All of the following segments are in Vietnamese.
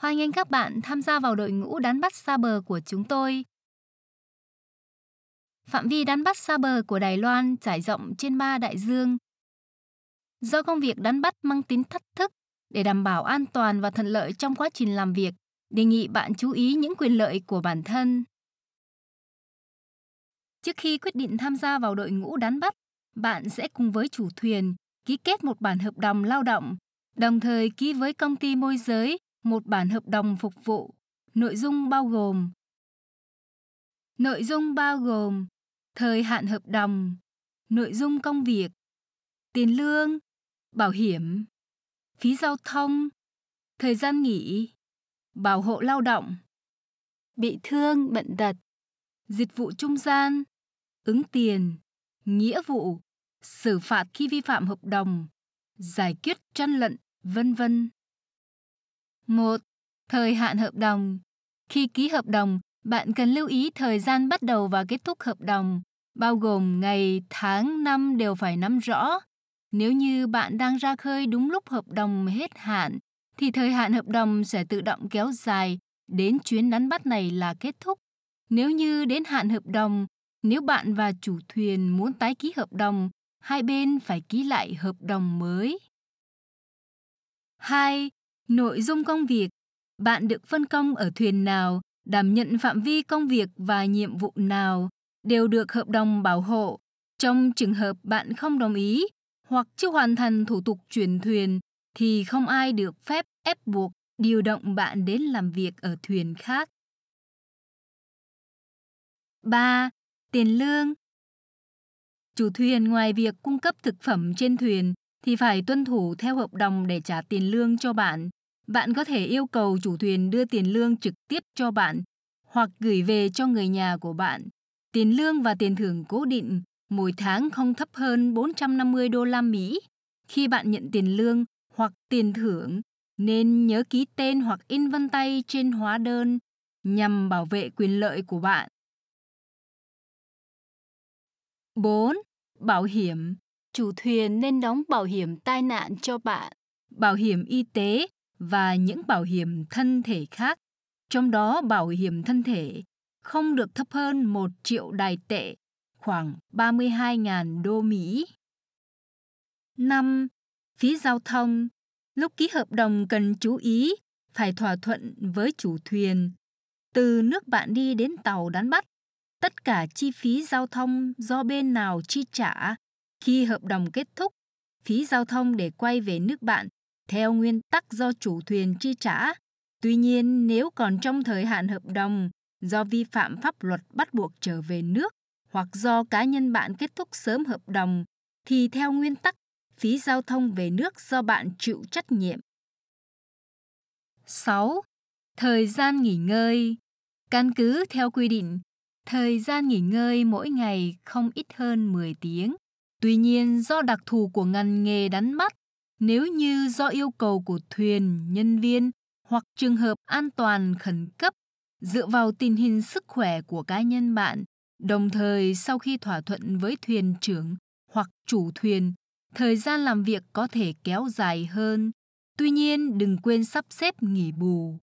Hoan nghênh các bạn tham gia vào đội ngũ đánh bắt xa bờ của chúng tôi. Phạm vi đánh bắt xa bờ của Đài Loan trải rộng trên ba đại dương. Do công việc đánh bắt mang tính thách thức, để đảm bảo an toàn và thuận lợi trong quá trình làm việc, đề nghị bạn chú ý những quyền lợi của bản thân. Trước khi quyết định tham gia vào đội ngũ đánh bắt, bạn sẽ cùng với chủ thuyền ký kết một bản hợp đồng lao động, đồng thời ký với công ty môi giới một bản hợp đồng phục vụ. Nội dung bao gồm Nội dung bao gồm thời hạn hợp đồng, nội dung công việc, tiền lương, bảo hiểm, phí giao thông, thời gian nghỉ, bảo hộ lao động, bị thương, bệnh tật, dịch vụ trung gian, ứng tiền, nghĩa vụ, xử phạt khi vi phạm hợp đồng, giải quyết tranh luận, vân vân. 1. Thời hạn hợp đồng Khi ký hợp đồng, bạn cần lưu ý thời gian bắt đầu và kết thúc hợp đồng, bao gồm ngày, tháng, năm đều phải nắm rõ. Nếu như bạn đang ra khơi đúng lúc hợp đồng hết hạn, thì thời hạn hợp đồng sẽ tự động kéo dài đến chuyến đánh bắt này là kết thúc. Nếu như đến hạn hợp đồng, nếu bạn và chủ thuyền muốn tái ký hợp đồng, hai bên phải ký lại hợp đồng mới. 2 nội dung công việc, bạn được phân công ở thuyền nào, đảm nhận phạm vi công việc và nhiệm vụ nào đều được hợp đồng bảo hộ. Trong trường hợp bạn không đồng ý hoặc chưa hoàn thành thủ tục chuyển thuyền thì không ai được phép ép buộc điều động bạn đến làm việc ở thuyền khác. 3. Tiền lương Chủ thuyền ngoài việc cung cấp thực phẩm trên thuyền thì phải tuân thủ theo hợp đồng để trả tiền lương cho bạn. Bạn có thể yêu cầu chủ thuyền đưa tiền lương trực tiếp cho bạn hoặc gửi về cho người nhà của bạn. Tiền lương và tiền thưởng cố định mỗi tháng không thấp hơn 450 đô la Mỹ. Khi bạn nhận tiền lương hoặc tiền thưởng, nên nhớ ký tên hoặc in vân tay trên hóa đơn nhằm bảo vệ quyền lợi của bạn. 4. Bảo hiểm. Chủ thuyền nên đóng bảo hiểm tai nạn cho bạn, bảo hiểm y tế và những bảo hiểm thân thể khác, trong đó bảo hiểm thân thể không được thấp hơn 1 triệu đài tệ, khoảng 32.000 đô Mỹ. 5. Phí giao thông. Lúc ký hợp đồng cần chú ý phải thỏa thuận với chủ thuyền. Từ nước bạn đi đến tàu đánh bắt, tất cả chi phí giao thông do bên nào chi trả khi hợp đồng kết thúc, phí giao thông để quay về nước bạn theo nguyên tắc do chủ thuyền chi trả. Tuy nhiên, nếu còn trong thời hạn hợp đồng, do vi phạm pháp luật bắt buộc trở về nước hoặc do cá nhân bạn kết thúc sớm hợp đồng, thì theo nguyên tắc, phí giao thông về nước do bạn chịu trách nhiệm. 6. Thời gian nghỉ ngơi Căn cứ theo quy định, thời gian nghỉ ngơi mỗi ngày không ít hơn 10 tiếng. Tuy nhiên, do đặc thù của ngành nghề đánh bắt, nếu như do yêu cầu của thuyền, nhân viên hoặc trường hợp an toàn khẩn cấp dựa vào tình hình sức khỏe của cá nhân bạn, đồng thời sau khi thỏa thuận với thuyền trưởng hoặc chủ thuyền, thời gian làm việc có thể kéo dài hơn. Tuy nhiên, đừng quên sắp xếp nghỉ bù.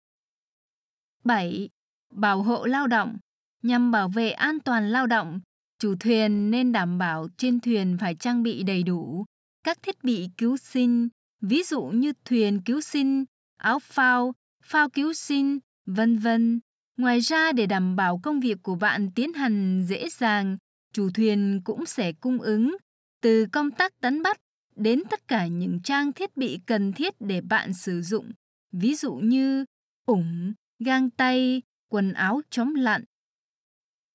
7. Bảo hộ lao động Nhằm bảo vệ an toàn lao động, chủ thuyền nên đảm bảo trên thuyền phải trang bị đầy đủ các thiết bị cứu sinh, ví dụ như thuyền cứu sinh, áo phao, phao cứu sinh, vân vân. Ngoài ra để đảm bảo công việc của bạn tiến hành dễ dàng, chủ thuyền cũng sẽ cung ứng từ công tác tấn bắt đến tất cả những trang thiết bị cần thiết để bạn sử dụng, ví dụ như ủng, gang tay, quần áo chống lặn.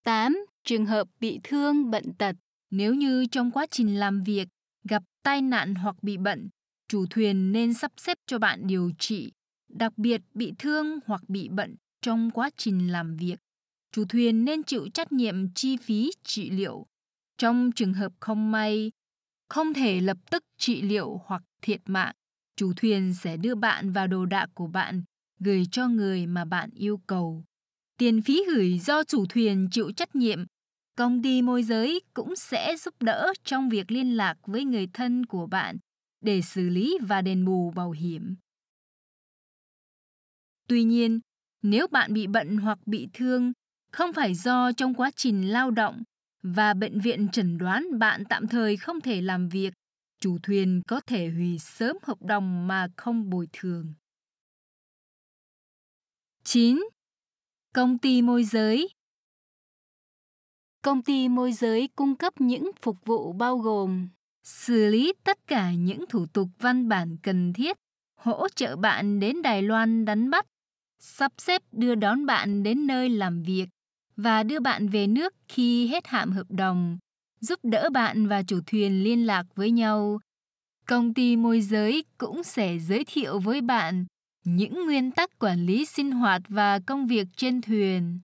8. Trường hợp bị thương, bệnh tật Nếu như trong quá trình làm việc, tai nạn hoặc bị bệnh, chủ thuyền nên sắp xếp cho bạn điều trị, đặc biệt bị thương hoặc bị bệnh trong quá trình làm việc. Chủ thuyền nên chịu trách nhiệm chi phí trị liệu. Trong trường hợp không may, không thể lập tức trị liệu hoặc thiệt mạng, chủ thuyền sẽ đưa bạn vào đồ đạc của bạn gửi cho người mà bạn yêu cầu. Tiền phí gửi do chủ thuyền chịu trách nhiệm Công ty môi giới cũng sẽ giúp đỡ trong việc liên lạc với người thân của bạn để xử lý và đền bù bảo hiểm. Tuy nhiên, nếu bạn bị bệnh hoặc bị thương, không phải do trong quá trình lao động và bệnh viện chẩn đoán bạn tạm thời không thể làm việc, chủ thuyền có thể hủy sớm hợp đồng mà không bồi thường. 9. Công ty môi giới Công ty môi giới cung cấp những phục vụ bao gồm xử lý tất cả những thủ tục văn bản cần thiết, hỗ trợ bạn đến Đài Loan đánh bắt, sắp xếp đưa đón bạn đến nơi làm việc và đưa bạn về nước khi hết hạn hợp đồng, giúp đỡ bạn và chủ thuyền liên lạc với nhau. Công ty môi giới cũng sẽ giới thiệu với bạn những nguyên tắc quản lý sinh hoạt và công việc trên thuyền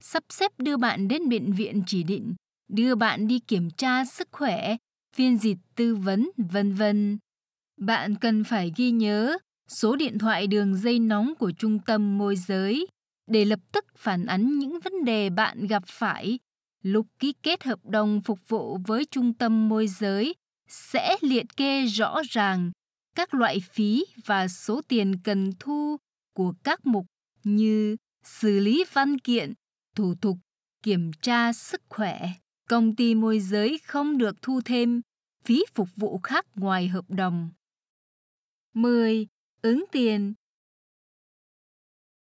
sắp xếp đưa bạn đến bệnh viện chỉ định, đưa bạn đi kiểm tra sức khỏe, phiên dịch tư vấn, vân vân. Bạn cần phải ghi nhớ số điện thoại đường dây nóng của trung tâm môi giới để lập tức phản ánh những vấn đề bạn gặp phải lúc ký kết hợp đồng phục vụ với trung tâm môi giới sẽ liệt kê rõ ràng các loại phí và số tiền cần thu của các mục như xử lý văn kiện thủ tục kiểm tra sức khỏe. Công ty môi giới không được thu thêm phí phục vụ khác ngoài hợp đồng. 10. Ứng tiền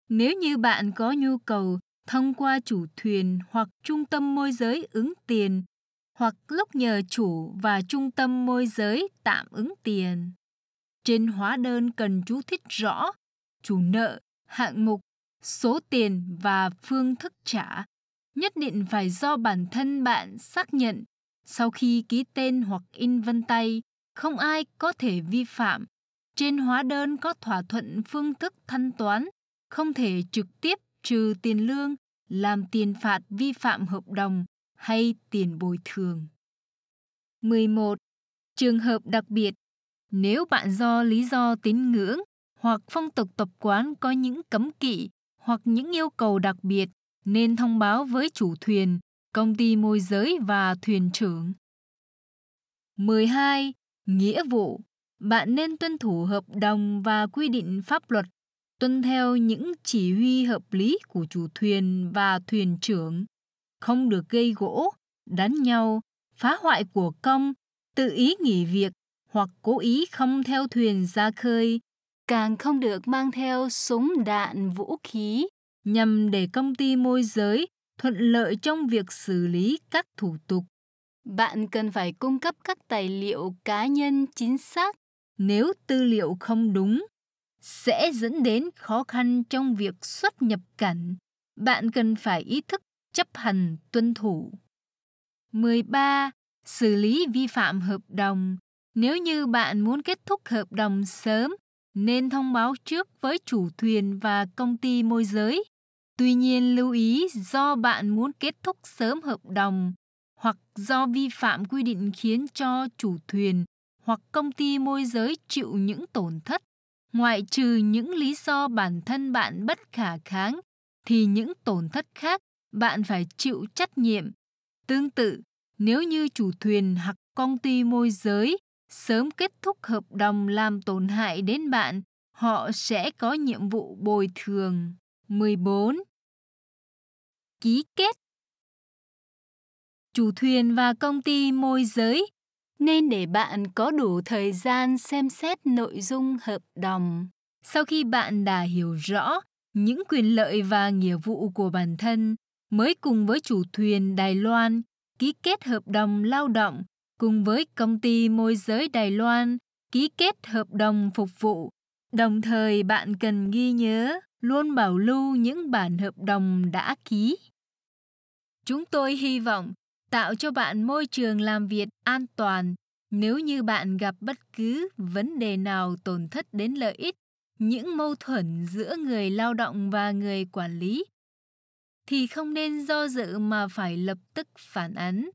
Nếu như bạn có nhu cầu thông qua chủ thuyền hoặc trung tâm môi giới ứng tiền hoặc lúc nhờ chủ và trung tâm môi giới tạm ứng tiền. Trên hóa đơn cần chú thích rõ chủ nợ, hạng mục số tiền và phương thức trả nhất định phải do bản thân bạn xác nhận sau khi ký tên hoặc in vân tay không ai có thể vi phạm trên hóa đơn có thỏa thuận phương thức thanh toán không thể trực tiếp trừ tiền lương làm tiền phạt vi phạm hợp đồng hay tiền bồi thường. 11. Trường hợp đặc biệt nếu bạn do lý do tín ngưỡng hoặc phong tục tập quán có những cấm kỵ hoặc những yêu cầu đặc biệt nên thông báo với chủ thuyền, công ty môi giới và thuyền trưởng. 12. Nghĩa vụ Bạn nên tuân thủ hợp đồng và quy định pháp luật, tuân theo những chỉ huy hợp lý của chủ thuyền và thuyền trưởng, không được gây gỗ, đánh nhau, phá hoại của công, tự ý nghỉ việc hoặc cố ý không theo thuyền ra khơi càng không được mang theo súng đạn vũ khí nhằm để công ty môi giới thuận lợi trong việc xử lý các thủ tục. Bạn cần phải cung cấp các tài liệu cá nhân chính xác. Nếu tư liệu không đúng, sẽ dẫn đến khó khăn trong việc xuất nhập cảnh. Bạn cần phải ý thức chấp hành tuân thủ. 13. Xử lý vi phạm hợp đồng. Nếu như bạn muốn kết thúc hợp đồng sớm, nên thông báo trước với chủ thuyền và công ty môi giới. Tuy nhiên lưu ý do bạn muốn kết thúc sớm hợp đồng hoặc do vi phạm quy định khiến cho chủ thuyền hoặc công ty môi giới chịu những tổn thất ngoại trừ những lý do bản thân bạn bất khả kháng thì những tổn thất khác bạn phải chịu trách nhiệm tương tự nếu như chủ thuyền hoặc công ty môi giới sớm kết thúc hợp đồng làm tổn hại đến bạn, họ sẽ có nhiệm vụ bồi thường. 14. Ký kết Chủ thuyền và công ty môi giới nên để bạn có đủ thời gian xem xét nội dung hợp đồng. Sau khi bạn đã hiểu rõ những quyền lợi và nghĩa vụ của bản thân, mới cùng với chủ thuyền Đài Loan ký kết hợp đồng lao động cùng với công ty môi giới Đài Loan ký kết hợp đồng phục vụ. Đồng thời bạn cần ghi nhớ luôn bảo lưu những bản hợp đồng đã ký. Chúng tôi hy vọng tạo cho bạn môi trường làm việc an toàn nếu như bạn gặp bất cứ vấn đề nào tổn thất đến lợi ích, những mâu thuẫn giữa người lao động và người quản lý thì không nên do dự mà phải lập tức phản ánh.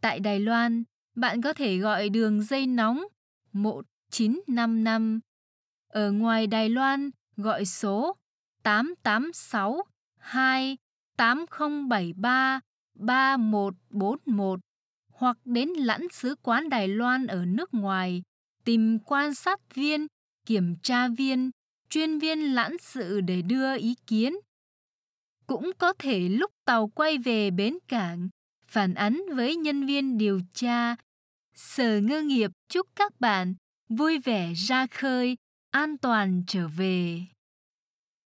Tại Đài Loan, bạn có thể gọi đường dây nóng 1955. Ở ngoài Đài Loan, gọi số 886 2 8073 3141 hoặc đến lãnh sứ quán Đài Loan ở nước ngoài tìm quan sát viên, kiểm tra viên, chuyên viên lãnh sự để đưa ý kiến. Cũng có thể lúc tàu quay về bến cảng, phản ánh với nhân viên điều tra Sở ngư nghiệp chúc các bạn vui vẻ ra khơi, an toàn trở về.